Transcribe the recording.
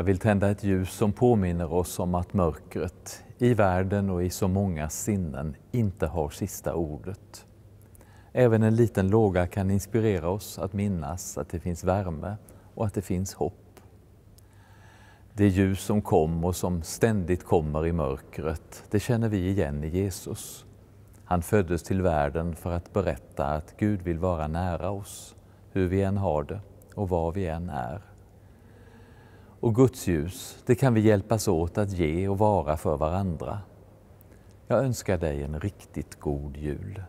Jag vill tända ett ljus som påminner oss om att mörkret i världen och i så många sinnen inte har sista ordet. Även en liten låga kan inspirera oss att minnas att det finns värme och att det finns hopp. Det ljus som kom och som ständigt kommer i mörkret, det känner vi igen i Jesus. Han föddes till världen för att berätta att Gud vill vara nära oss, hur vi än har det och var vi än är och Guds ljus, det kan vi hjälpas åt att ge och vara för varandra. Jag önskar dig en riktigt god jul.